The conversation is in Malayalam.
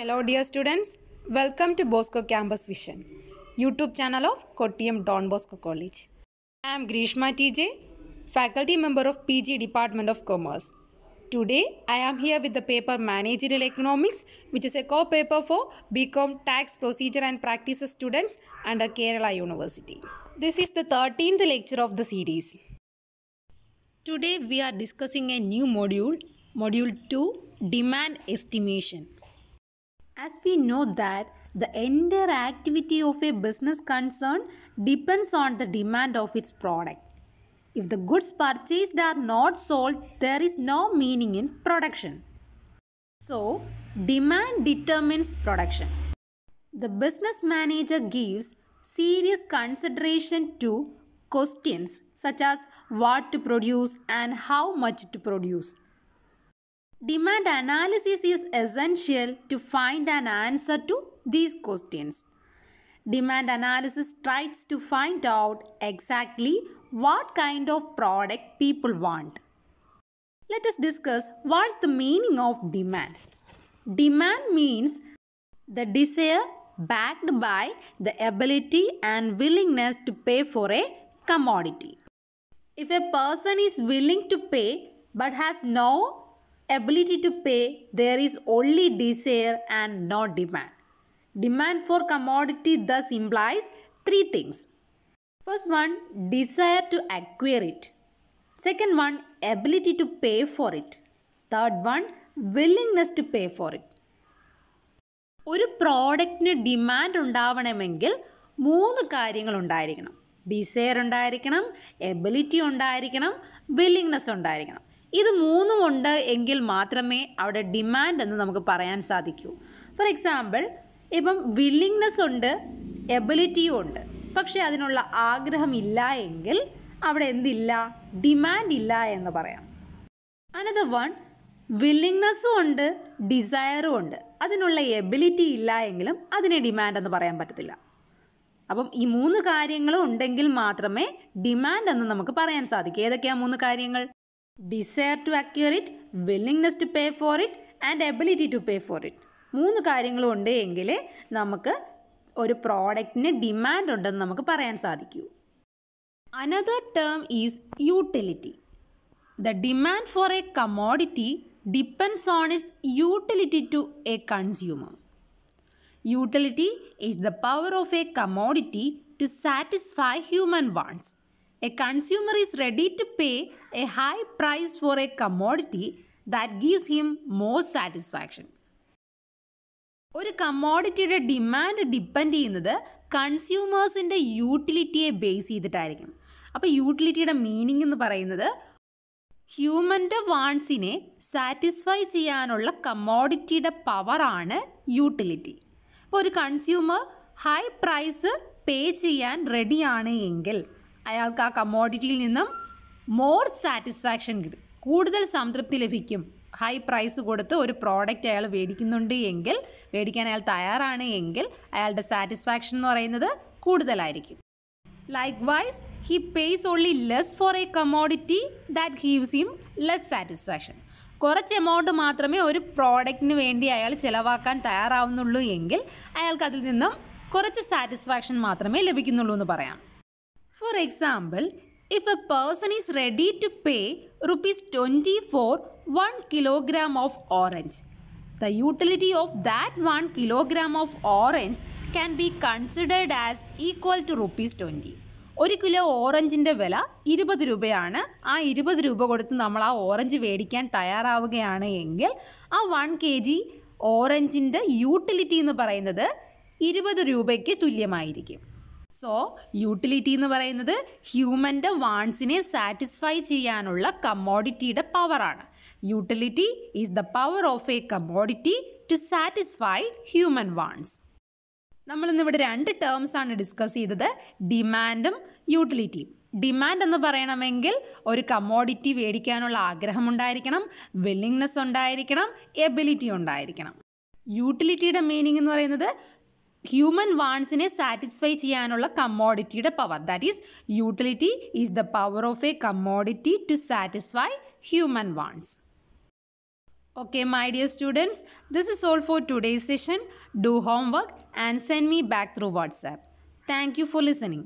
Hello dear students, welcome to Bosco Campus Vision, YouTube channel of Kottayam Don Bosco College. I am Grishma TJ, faculty member of PG Department of Commerce. Today I am here with the paper Managerial Economics which is a co-paper for BCom Tax Procedure and Practices students under Kerala University. This is the 13th lecture of the series. Today we are discussing a new module, Module 2, Demand Estimation as we know that the entire activity of a business concern depends on the demand of its product. If the goods purchased are not sold, there is no meaning in production. So, demand determines production. The business manager gives serious consideration to questions such as what to produce and how much to produce. Demand analysis is essential to find an answer to these questions. Demand analysis tries to find out exactly what kind of product people want. Let us discuss what's the meaning of demand. Demand means the desire backed by the ability and willingness to pay for a commodity. If a person is willing to pay but has no ability to pay, there is only desire and not demand. Demand for commodity thus implies three things. First one, desire to acquire it. Second one, ability to pay for it. Third one, willingness to pay for it. ഒരു പ്രോഡക്റ്റിന് ഡിമാൻഡ് ഉണ്ടാവണമെങ്കിൽ മൂന്ന് കാര്യങ്ങൾ ഉണ്ടായിരിക്കണം ഡിസയർ ഉണ്ടായിരിക്കണം എബിലിറ്റി ഉണ്ടായിരിക്കണം വില്ലിങ്നെസ് ഉണ്ടായിരിക്കണം ഇത് മൂന്നും ഉണ്ട് എങ്കിൽ മാത്രമേ അവിടെ ഡിമാൻഡ് എന്ന് നമുക്ക് പറയാൻ സാധിക്കൂ ഫോർ എക്സാമ്പിൾ ഇപ്പം വില്ലിങ്നെസ് ഉണ്ട് എബിലിറ്റിയും ഉണ്ട് പക്ഷേ അതിനുള്ള ആഗ്രഹം ഇല്ല എങ്കിൽ അവിടെ എന്തില്ല ഡിമാൻഡ് ഇല്ല എന്ന് പറയാം അനദർ വൺ വില്ലിങ്നെസ്സും ഉണ്ട് ഡിസയറും ഉണ്ട് അതിനുള്ള എബിലിറ്റി ഇല്ല എങ്കിലും അതിനെ ഡിമാൻഡ് എന്ന് പറയാൻ പറ്റത്തില്ല അപ്പം ഈ മൂന്ന് കാര്യങ്ങളും ഉണ്ടെങ്കിൽ മാത്രമേ ഡിമാൻഡ് എന്ന് നമുക്ക് പറയാൻ സാധിക്കൂ ഏതൊക്കെയാണ് മൂന്ന് കാര്യങ്ങൾ desire to acquire it willingness to pay for it and ability to pay for it മൂന്ന് കാര്യങ്ങളും ഉണ്ട് എങ്കിൽ നമുക്ക് ഒരു പ്രോഡക്റ്റിന് ഡിമാൻഡ് ഉണ്ടെന്ന് നമുക്ക് പറയാൻ സാധിക്കൂ another term is utility the demand for a commodity depends on its utility to a consumer utility is the power of a commodity to satisfy human wants a consumer is ready to pay a high price for a commodity that gives him more satisfaction. ഒരു കമ്മോഡിറ്റിയുടെ ഡിമാൻഡ് ഡിപ്പെൻഡ് ചെയ്യുന്നത് കൺസ്യൂമേഴ്സിൻ്റെ യൂട്ടിലിറ്റിയെ ബേസ് ചെയ്തിട്ടായിരിക്കും അപ്പോൾ യൂട്ടിലിറ്റിയുടെ മീനിങ് എന്ന് പറയുന്നത് ഹ്യൂമൻ്റെ വാൺസിനെ സാറ്റിസ്ഫൈ ചെയ്യാനുള്ള കമ്മോഡിറ്റിയുടെ പവറാണ് യൂട്ടിലിറ്റി അപ്പോൾ ഒരു കൺസ്യൂമർ ഹൈ പ്രൈസ് പേ ചെയ്യാൻ റെഡിയാണ് എങ്കിൽ അയാൾക്ക് ആ കമ്മോഡിറ്റിയിൽ നിന്നും മോർ സാറ്റിസ്ഫാക്ഷൻ കിട്ടും കൂടുതൽ സംതൃപ്തി ലഭിക്കും ഹൈ പ്രൈസ് കൊടുത്ത് ഒരു പ്രോഡക്റ്റ് അയാൾ മേടിക്കുന്നുണ്ട് എങ്കിൽ മേടിക്കാൻ അയാൾ തയ്യാറാണ് എങ്കിൽ അയാളുടെ സാറ്റിസ്ഫാക്ഷൻ എന്ന് പറയുന്നത് കൂടുതലായിരിക്കും likewise he pays only less for a commodity that gives him less satisfaction കുറച്ച് എമൗണ്ട് മാത്രമേ ഒരു പ്രോഡക്റ്റിന് വേണ്ടി അയാൾ ചിലവാക്കാൻ തയ്യാറാവുന്നുള്ളൂ എങ്കിൽ അയാൾക്ക് അതിൽ നിന്നും കുറച്ച് സാറ്റിസ്ഫാക്ഷൻ മാത്രമേ ലഭിക്കുന്നുള്ളൂ എന്ന് പറയാം For example, if a person is ready to pay rupees 20 for 1 kilogram of orange, the utility of that 1 kilogram of orange can be considered as equal to rupees 20. ഒരു കിലോ ഓറഞ്ചിൻ്റെ വില ഇരുപത് രൂപയാണ് ആ ഇരുപത് രൂപ കൊടുത്ത് നമ്മൾ ആ ഓറഞ്ച് മേടിക്കാൻ തയ്യാറാവുകയാണ് എങ്കിൽ ആ വൺ കെ ജി ഓറഞ്ചിൻ്റെ യൂട്ടിലിറ്റി എന്ന് പറയുന്നത് ഇരുപത് രൂപയ്ക്ക് തുല്യമായിരിക്കും സോ യൂട്ടിലിറ്റി എന്ന് പറയുന്നത് ഹ്യൂമൻ്റെ വാൺസിനെ സാറ്റിസ്ഫൈ ചെയ്യാനുള്ള കമ്മോഡിറ്റിയുടെ പവറാണ് utility is the power of a commodity to satisfy human wants നമ്മളിന്നിവിടെ രണ്ട് ടേംസ് ആണ് ഡിസ്കസ് ചെയ്തത് ഡിമാൻഡും യൂട്ടിലിറ്റിയും ഡിമാൻഡ് എന്ന് പറയണമെങ്കിൽ ഒരു കമ്മോഡിറ്റി മേടിക്കാനുള്ള ആഗ്രഹം ഉണ്ടായിരിക്കണം വില്ലിങ്നെസ് ഉണ്ടായിരിക്കണം എബിലിറ്റി ഉണ്ടായിരിക്കണം യൂട്ടിലിറ്റിയുടെ മീനിങ് എന്ന് പറയുന്നത് ഹ്യൂമൻ വാൺസിനെ സാറ്റിസ്ഫൈ ചെയ്യാനുള്ള കമ്മോഡിറ്റിയുടെ power that is utility is the power of a commodity to satisfy human wants Okay, my dear students, this is all for today's session. Do homework and send me back through WhatsApp. Thank you for listening.